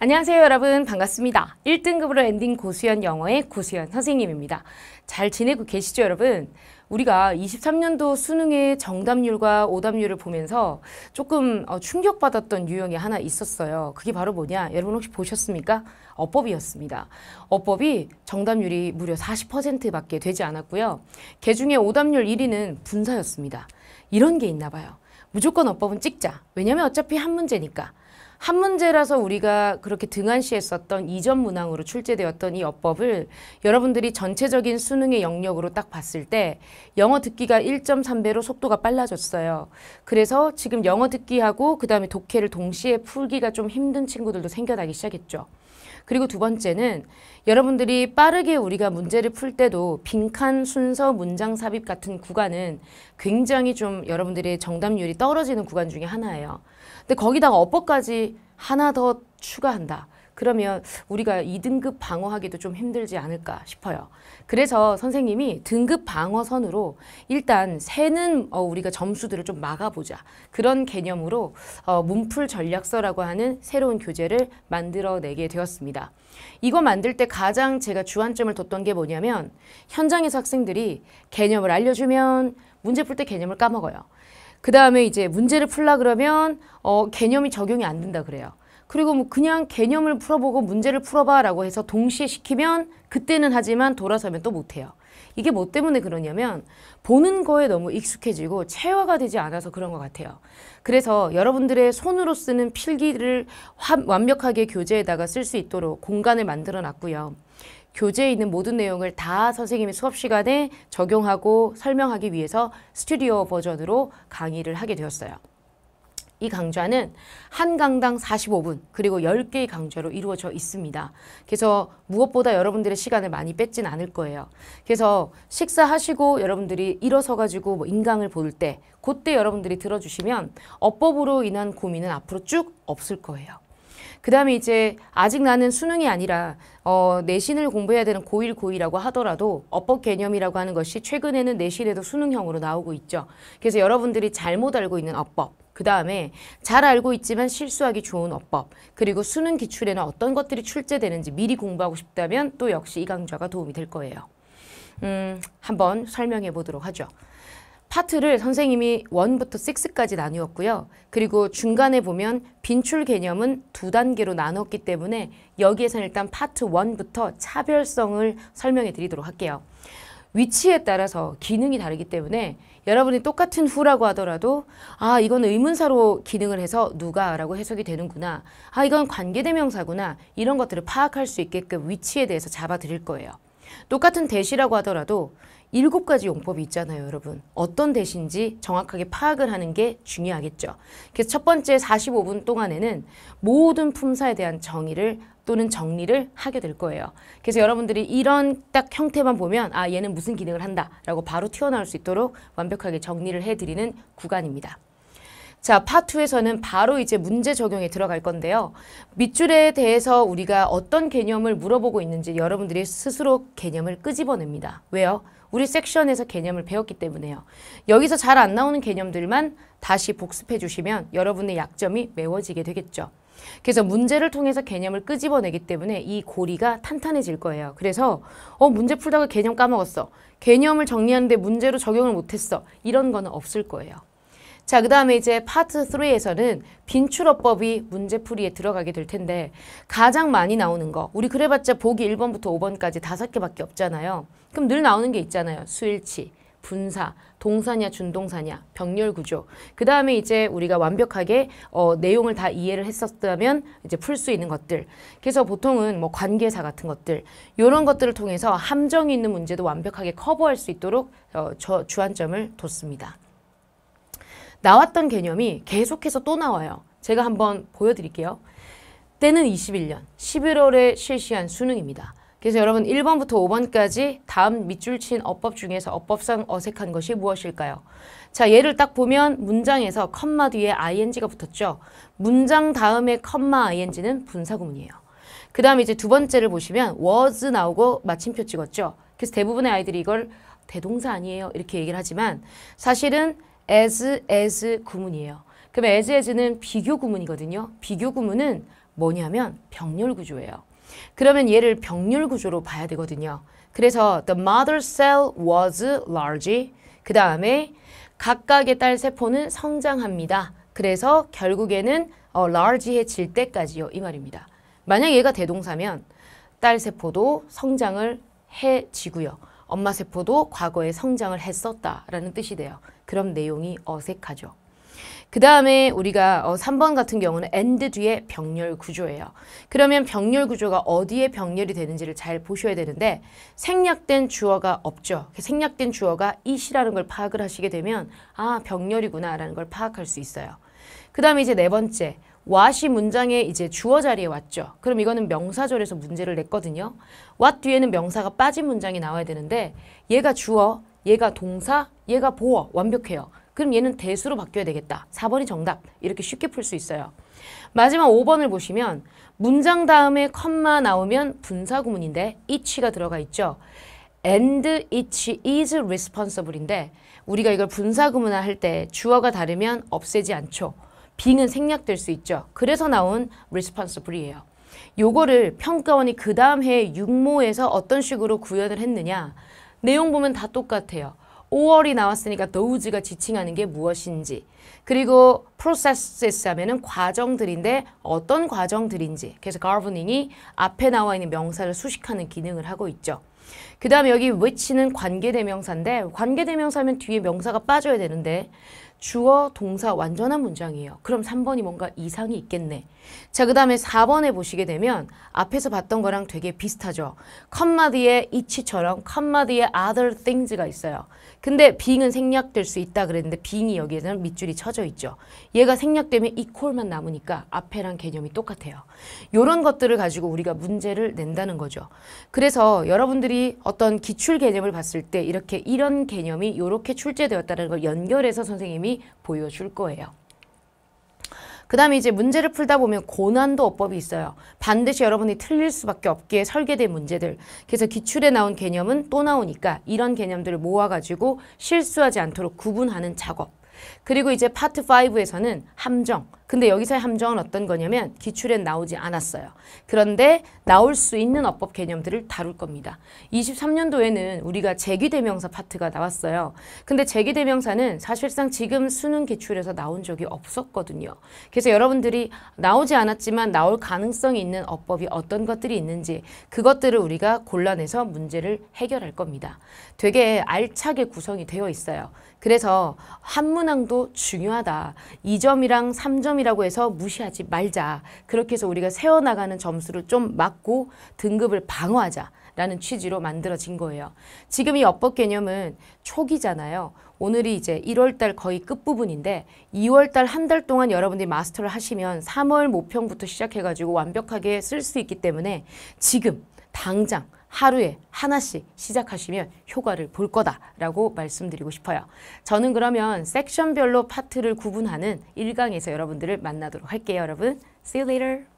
안녕하세요 여러분 반갑습니다. 1등급으로 엔딩 고수연 영어의 고수연 선생님입니다. 잘 지내고 계시죠 여러분? 우리가 23년도 수능의 정답률과 오답률을 보면서 조금 어, 충격받았던 유형이 하나 있었어요. 그게 바로 뭐냐? 여러분 혹시 보셨습니까? 어법이었습니다. 어법이 정답률이 무려 40%밖에 되지 않았고요. 개 중에 오답률 1위는 분사였습니다. 이런 게 있나 봐요. 무조건 어법은 찍자. 왜냐면 어차피 한 문제니까. 한 문제라서 우리가 그렇게 등한시했었던 이전 문항으로 출제되었던 이 어법을 여러분들이 전체적인 수능의 영역으로 딱 봤을 때 영어 듣기가 1.3배로 속도가 빨라졌어요. 그래서 지금 영어 듣기하고 그 다음에 독해를 동시에 풀기가 좀 힘든 친구들도 생겨나기 시작했죠. 그리고 두 번째는 여러분들이 빠르게 우리가 문제를 풀 때도 빈칸 순서 문장 삽입 같은 구간은 굉장히 좀 여러분들의 정답률이 떨어지는 구간 중에 하나예요. 근데 거기다가 어법까지 하나 더 추가한다. 그러면 우리가 2등급 방어하기도 좀 힘들지 않을까 싶어요. 그래서 선생님이 등급 방어선으로 일단 새는 어, 우리가 점수들을 좀 막아보자. 그런 개념으로 어, 문풀 전략서라고 하는 새로운 교재를 만들어내게 되었습니다. 이거 만들 때 가장 제가 주안점을 뒀던 게 뭐냐면 현장에서 학생들이 개념을 알려주면 문제 풀 때 개념을 까먹어요. 그 다음에 이제 문제를 풀라 그러면 어, 개념이 적용이 안 된다 그래요. 그리고 뭐 그냥 개념을 풀어보고 문제를 풀어봐라고 해서 동시에 시키면 그때는 하지만 돌아서면 또 못해요. 이게 뭐 때문에 그러냐면 보는 거에 너무 익숙해지고 체화가 되지 않아서 그런 것 같아요. 그래서 여러분들의 손으로 쓰는 필기를 화, 완벽하게 교재에다가 쓸 수 있도록 공간을 만들어 놨고요. 교재에 있는 모든 내용을 다 선생님이 수업 시간에 적용하고 설명하기 위해서 스튜디오 버전으로 강의를 하게 되었어요. 이 강좌는 한 강당 45분 그리고 10개의 강좌로 이루어져 있습니다. 그래서 무엇보다 여러분들의 시간을 많이 뺏진 않을 거예요. 그래서 식사하시고 여러분들이 일어서 가지고 뭐 인강을 볼때 그때 여러분들이 들어주시면 어법으로 인한 고민은 앞으로 쭉 없을 거예요. 그 다음에 이제 아직 나는 수능이 아니라 어, 내신을 공부해야 되는 고1고2라고 하더라도 어법 개념이라고 하는 것이 최근에는 내신에도 수능형으로 나오고 있죠. 그래서 여러분들이 잘못 알고 있는 어법 그 다음에 잘 알고 있지만 실수하기 좋은 어법 그리고 수능 기출에는 어떤 것들이 출제되는지 미리 공부하고 싶다면 또 역시 이 강좌가 도움이 될 거예요. 음, 한번 설명해 보도록 하죠. 파트를 선생님이 원부터식스까지 나누었고요. 그리고 중간에 보면 빈출 개념은 두 단계로 나눴기 때문에 여기에서 일단 파트 원부터 차별성을 설명해 드리도록 할게요. 위치에 따라서 기능이 다르기 때문에 여러분이 똑같은 후라고 하더라도 아 이건 의문사로 기능을 해서 누가 라고 해석이 되는구나 아 이건 관계대명사구나 이런 것들을 파악할 수 있게끔 위치에 대해서 잡아드릴 거예요. 똑같은 대시라고 하더라도 일곱 가지 용법이 있잖아요, 여러분. 어떤 대신지 정확하게 파악을 하는 게 중요하겠죠. 그래서 첫 번째 45분 동안에는 모든 품사에 대한 정의를 또는 정리를 하게 될 거예요. 그래서 여러분들이 이런 딱 형태만 보면 아 얘는 무슨 기능을 한다라고 바로 튀어나올 수 있도록 완벽하게 정리를 해드리는 구간입니다. 자, 파트에서는 바로 이제 문제 적용에 들어갈 건데요. 밑줄에 대해서 우리가 어떤 개념을 물어보고 있는지 여러분들이 스스로 개념을 끄집어냅니다. 왜요? 우리 섹션에서 개념을 배웠기 때문에요. 여기서 잘 안 나오는 개념들만 다시 복습해 주시면 여러분의 약점이 메워지게 되겠죠. 그래서 문제를 통해서 개념을 끄집어내기 때문에 이 고리가 탄탄해질 거예요. 그래서 어 문제 풀다가 개념 까먹었어. 개념을 정리하는데 문제로 적용을 못했어. 이런 거는 없을 거예요. 자, 그 다음에 이제 파트 3에서는 빈출어법이 문제풀이에 들어가게 될 텐데 가장 많이 나오는 거 우리 그래봤자 보기 1번부터 5번까지 5 개밖에 없잖아요. 그럼 늘 나오는 게 있잖아요. 수일치, 분사, 동사냐 준동사냐, 병렬 구조. 그 다음에 이제 우리가 완벽하게 어, 내용을 다 이해를 했었다면 이제 풀 수 있는 것들. 그래서 보통은 뭐 관계사 같은 것들. 이런 것들을 통해서 함정이 있는 문제도 완벽하게 커버할 수 있도록 어, 저, 주안점을 뒀습니다. 나왔던 개념이 계속해서 또 나와요. 제가 한번 보여드릴게요. 때는 21년 11월에 실시한 수능입니다. 그래서 여러분 1번부터 5번까지 다음 밑줄 친 어법 중에서 어법상 어색한 것이 무엇일까요? 자, 얘를 딱 보면 문장에서 컴마 뒤에 ing가 붙었죠. 문장 다음에 컴마 ing는 분사구문이에요. 그 다음에 이제 두 번째를 보시면 was 나오고 마침표 찍었죠. 그래서 대부분의 아이들이 이걸 대동사 아니에요 이렇게 얘기를 하지만 사실은 as, as 구문이에요. 그럼 as, as는 비교 구문이거든요. 비교 구문은 뭐냐면 병렬 구조예요. 그러면 얘를 병렬 구조로 봐야 되거든요. 그래서 the mother cell was large. 그 다음에 각각의 딸 세포는 성장합니다. 그래서 결국에는 어, large해질 때까지요. 이 말입니다. 만약 얘가 대동사면 딸 세포도 성장을 해지고요. 엄마 세포도 과거에 성장을 했었다라는 뜻이 돼요. 그럼 내용이 어색하죠. 그 다음에 우리가 3번 어, 같은 경우는 e 드 뒤에 병렬 구조예요. 그러면 병렬 구조가 어디에 병렬이 되는지를 잘 보셔야 되는데 생략된 주어가 없죠. 그 생략된 주어가 이시라는걸 파악을 하시게 되면 아 병렬이구나 라는 걸 파악할 수 있어요. 그 다음에 이제 네 번째 what이 문장에 이제 주어 자리에 왔죠. 그럼 이거는 명사절에서 문제를 냈거든요. what 뒤에는 명사가 빠진 문장이 나와야 되는데 얘가 주어, 얘가 동사, 얘가 보어 완벽해요. 그럼 얘는 대수로 바뀌어야 되겠다. 4번이 정답. 이렇게 쉽게 풀 수 있어요. 마지막 5번을 보시면 문장 다음에 컴마 나오면 분사구문인데 each가 들어가 있죠. and each is responsible인데 우리가 이걸 분사구문화 할 때 주어가 다르면 없애지 않죠. B는 생략될 수 있죠. 그래서 나온 r e s p o n s i b l e 이요 요거를 평가원이 그 다음 해에 육모에서 어떤 식으로 구현을 했느냐 내용 보면 다 똑같아요. 5월이 나왔으니까 those가 지칭하는 게 무엇인지 그리고 processes 하면은 과정들인데 어떤 과정들인지 그래서 g a v e n i n g 이 앞에 나와 있는 명사를 수식하는 기능을 하고 있죠. 그 다음에 여기 which는 관계대명사인데 관계대명사면 뒤에 명사가 빠져야 되는데 주어, 동사, 완전한 문장이에요. 그럼 3번이 뭔가 이상이 있겠네. 자, 그 다음에 4번에 보시게 되면 앞에서 봤던 거랑 되게 비슷하죠. 컴마 뒤에 이치처럼 컴마 뒤에 other things가 있어요. 근데 being은 생략될 수 있다 그랬는데 being이 여기에는 밑줄이 쳐져 있죠. 얘가 생략되면 equal만 남으니까 앞에랑 개념이 똑같아요. 이런 것들을 가지고 우리가 문제를 낸다는 거죠. 그래서 여러분들이 어떤 기출 개념을 봤을 때 이렇게 이런 개념이 이렇게 출제되었다는 걸 연결해서 선생님이 시스템이 보여줄 거예요. 그 다음에 이제 문제를 풀다 보면 고난도 어법이 있어요. 반드시 여러분이 틀릴 수밖에 없게 설계된 문제들. 그래서 기출에 나온 개념은 또 나오니까 이런 개념들을 모아가지고 실수하지 않도록 구분하는 작업. 그리고 이제 파트 5에서는 함정. 근데 여기서의 함정은 어떤 거냐면 기출엔 나오지 않았어요. 그런데 나올 수 있는 어법 개념들을 다룰 겁니다. 23년도에는 우리가 재기대명사 파트가 나왔어요. 근데 재기대명사는 사실상 지금 수능 기출에서 나온 적이 없었거든요. 그래서 여러분들이 나오지 않았지만 나올 가능성이 있는 어법이 어떤 것들이 있는지 그것들을 우리가 골라내서 문제를 해결할 겁니다. 되게 알차게 구성이 되어 있어요. 그래서 한문항도 중요하다. 2점이랑 3점이라고 해서 무시하지 말자. 그렇게 해서 우리가 세워나가는 점수를 좀 막고 등급을 방어하자. 라는 취지로 만들어진 거예요. 지금 이 어법 개념은 초기잖아요. 오늘이 이제 1월달 거의 끝부분인데 2월달 한 달 동안 여러분들이 마스터를 하시면 3월 모평부터 시작해가지고 완벽하게 쓸 수 있기 때문에 지금 당장 하루에 하나씩 시작하시면 효과를 볼 거다라고 말씀드리고 싶어요. 저는 그러면 섹션별로 파트를 구분하는 1강에서 여러분들을 만나도록 할게요, 여러분. See you later.